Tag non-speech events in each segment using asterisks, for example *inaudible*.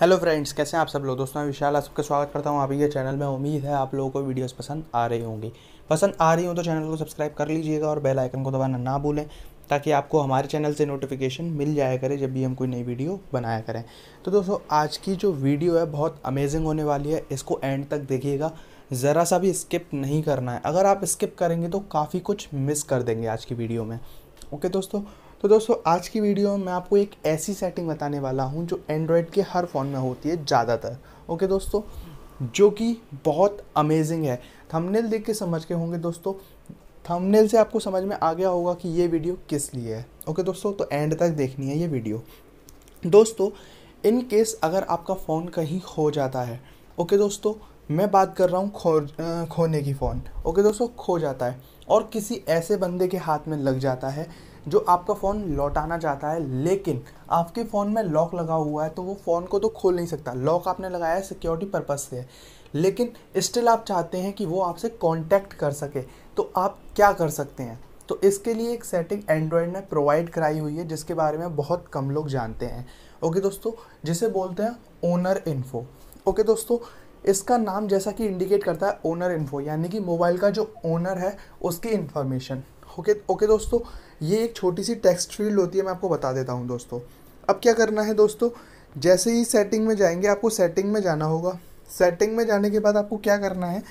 hello friends कैसे हैं आप सब लोग दोस्तों मैं विशाल आप सबका स्वागत करता हूं आपके चैनल में उम्मीद है आप लोगों को वीडियोस पसंद आ रही होंगी पसंद आ रही हो तो चैनल को सब्सक्राइब कर लीजिएगा और बेल आइकन को दबाना ना भूलें ताकि आपको हमारे चैनल से नोटिफिकेशन मिल जाया करे जब भी हम कोई नई वीडियो बनाया करें तो दोस्तों आज की जो वीडियो है बहुत अमेजिंग होने वाली है इसको एंड तक देखिएगा ज़रा सा भी स्किप नहीं करना है अगर आप स्किप करेंगे तो काफ़ी कुछ मिस कर देंगे आज की वीडियो में ओके दोस्तों तो दोस्तों आज की वीडियो में मैं आपको एक ऐसी सेटिंग बताने वाला हूँ जो एंड्रॉयड के हर फ़ोन में होती है ज़्यादातर ओके दोस्तों जो कि बहुत अमेजिंग है थंबनेल देख के समझ के होंगे दोस्तों थंबनेल से आपको समझ में आ गया होगा कि ये वीडियो किस लिए है ओके दोस्तों तो एंड तक देखनी है ये वीडियो दोस्तों इन केस अगर आपका फ़ोन कहीं खो जाता है ओके दोस्तों मैं बात कर रहा हूँ खो खोने की फ़ोन ओके दोस्तों खो जाता है और किसी ऐसे बंदे के हाथ में लग जाता है जो आपका फ़ोन लौटाना चाहता है लेकिन आपके फ़ोन में लॉक लगा हुआ है तो वो फ़ोन को तो खोल नहीं सकता लॉक आपने लगाया है सिक्योरिटी पर्पज़ से लेकिन स्टिल आप चाहते हैं कि वो आपसे कॉन्टैक्ट कर सके तो आप क्या कर सकते हैं तो इसके लिए एक सेटिंग एंड्रॉयड ने प्रोवाइड कराई हुई है जिसके बारे में बहुत कम लोग जानते हैं ओके दोस्तों जिसे बोलते हैं ओनर इन्फो ओके दोस्तों इसका नाम जैसा कि इंडिकेट करता है ओनर इन्फो यानी कि मोबाइल का जो ओनर है उसकी इन्फॉर्मेशन ओके ओके दोस्तों ये एक छोटी सी टेक्स्ट फील्ड होती है मैं आपको बता देता हूँ दोस्तों अब क्या करना है दोस्तों जैसे ही सेटिंग में जाएंगे आपको सेटिंग में जाना होगा सेटिंग में जाने के बाद आपको क्या करना है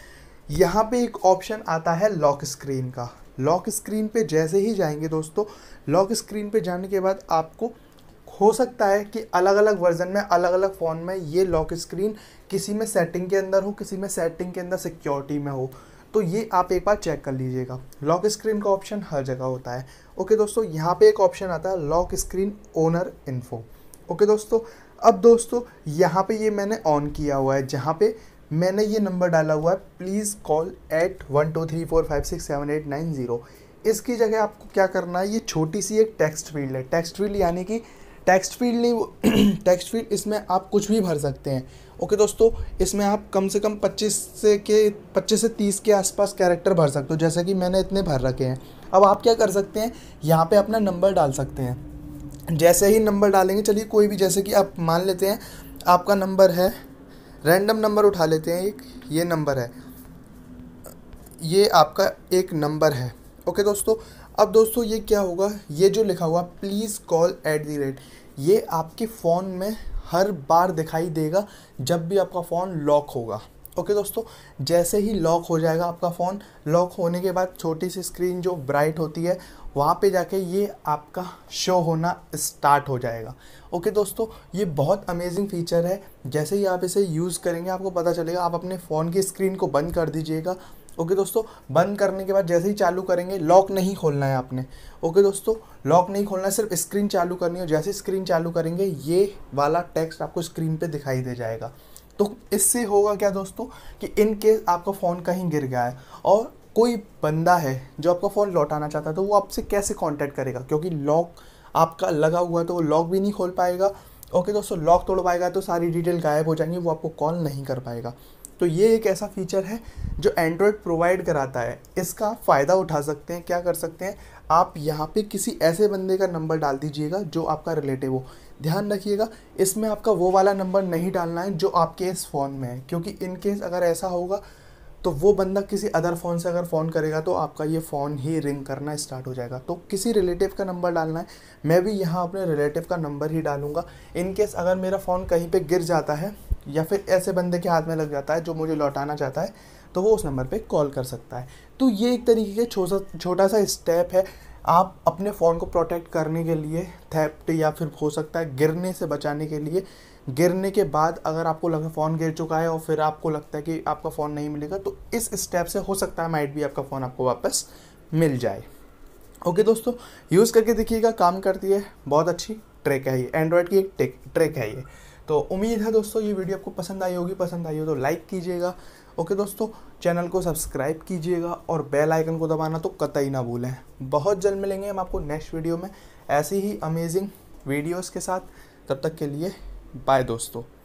यहाँ पे एक ऑप्शन आता है लॉक स्क्रीन का लॉक स्क्रीन पे जैसे ही जाएंगे दोस्तों लॉक स्क्रीन पे जाने के बाद आपको हो सकता है कि अलग अलग वर्जन में अलग अलग फ़ोन में ये लॉक स्क्रीन किसी में सेटिंग के अंदर हो किसी में सेटिंग के अंदर सिक्योरिटी में हो तो ये आप एक बार चेक कर लीजिएगा लॉक स्क्रीन का ऑप्शन हर जगह होता है ओके दोस्तों यहाँ पे एक ऑप्शन आता है lock screen owner info okay दोस्तों अब दोस्तों यहाँ पे ये मैंने ऑन किया हुआ है जहाँ पे मैंने ये नंबर डाला हुआ है please call at one two three four five six seven eight nine zero इसकी जगह आपको क्या करना है ये छोटी सी एक टेक्स्ट फील्ड है टेक्स्ट फील्ड यानी कि टेक्स्ट फील्ड नहीं *clears throat* टेक्स्ट फील्ड इसमें आप कुछ भी भर सकते हैं ओके दोस्तों इसमें आप कम से कम 25 से के 25 से 30 के आसपास कैरेक्टर भर सकते हो जैसे कि मैंने इतने भर रखे हैं अब आप क्या कर सकते हैं यहाँ पे अपना नंबर डाल सकते हैं जैसे ही नंबर डालेंगे चलिए कोई भी जैसे कि आप मान लेते हैं आपका नंबर है रैंडम नंबर उठा लेते हैं एक ये नंबर है ये आपका एक नंबर है ओके दोस्तों अब दोस्तों ये क्या होगा ये जो लिखा हुआ please call at the rate ये आपके फ़ोन में हर बार दिखाई देगा जब भी आपका फ़ोन लॉक होगा ओके दोस्तों जैसे ही लॉक हो जाएगा आपका फ़ोन लॉक होने के बाद छोटी सी स्क्रीन जो ब्राइट होती है वहाँ पे जाके ये आपका शो होना स्टार्ट हो जाएगा ओके दोस्तों ये बहुत अमेजिंग फीचर है जैसे ही आप इसे यूज़ करेंगे आपको पता चलेगा आप अपने फ़ोन की स्क्रीन को बंद कर दीजिएगा ओके दोस्तों बंद करने के बाद जैसे ही चालू करेंगे लॉक नहीं खोलना है आपने ओके दोस्तों लॉक नहीं खोलना है सिर्फ स्क्रीन चालू करनी है जैसे स्क्रीन चालू करेंगे ये वाला टेक्स्ट आपको स्क्रीन पे दिखाई दे जाएगा तो इससे होगा क्या दोस्तों कि इन केस आपका फ़ोन कहीं गिर गया है और कोई बंदा है जो आपका फ़ोन लौटाना चाहता है तो वो आपसे कैसे कांटेक्ट करेगा क्योंकि लॉक आपका लगा हुआ है तो वो लॉक भी नहीं खोल पाएगा ओके दोस्तों लॉक तोड़ पाएगा तो सारी डिटेल गायब हो जाएंगी वो आपको कॉल नहीं कर पाएगा तो ये एक ऐसा फीचर है जो एंड्रॉयड प्रोवाइड कराता है इसका फ़ायदा उठा सकते हैं क्या कर सकते हैं आप यहाँ पे किसी ऐसे बंदे का नंबर डाल दीजिएगा जो आपका रिलेटिव हो ध्यान रखिएगा इसमें आपका वो वाला नंबर नहीं डालना है जो आपके इस फ़ोन में है क्योंकि इन केस अगर ऐसा होगा तो वो बंदा किसी अदर फ़ोन से अगर फ़ोन करेगा तो आपका ये फ़ोन ही रिंग करना स्टार्ट हो जाएगा तो किसी रिलेटिव का नंबर डालना है मैं भी यहाँ अपने रिलेटिव का नंबर ही डालूँगा इनकेस अगर मेरा फ़ोन कहीं पर गिर जाता है या फिर ऐसे बंदे के हाथ में लग जाता है जो मुझे लौटाना चाहता है तो वो उस नंबर पे कॉल कर सकता है तो ये एक तरीके का छोटा छोटा सा स्टेप है आप अपने फ़ोन को प्रोटेक्ट करने के लिए थैप्ट या फिर हो सकता है गिरने से बचाने के लिए गिरने के बाद अगर आपको लगा फ़ोन गिर चुका है और फिर आपको लगता है कि आपका फ़ोन नहीं मिलेगा तो इस स्टेप से हो सकता है माइट भी आपका फ़ोन आपको वापस मिल जाए ओके okay, दोस्तों यूज़ करके देखिएगा काम करती है बहुत अच्छी ट्रैक है ये एंड्रॉयड की एक ट्रैक है ये तो उम्मीद है दोस्तों ये वीडियो आपको पसंद आई होगी पसंद आई हो तो लाइक कीजिएगा ओके दोस्तों चैनल को सब्सक्राइब कीजिएगा और बेल आइकन को दबाना तो कतई ना भूलें बहुत जल्द मिलेंगे हम आपको नेक्स्ट वीडियो में ऐसी ही अमेजिंग वीडियोस के साथ तब तक के लिए बाय दोस्तों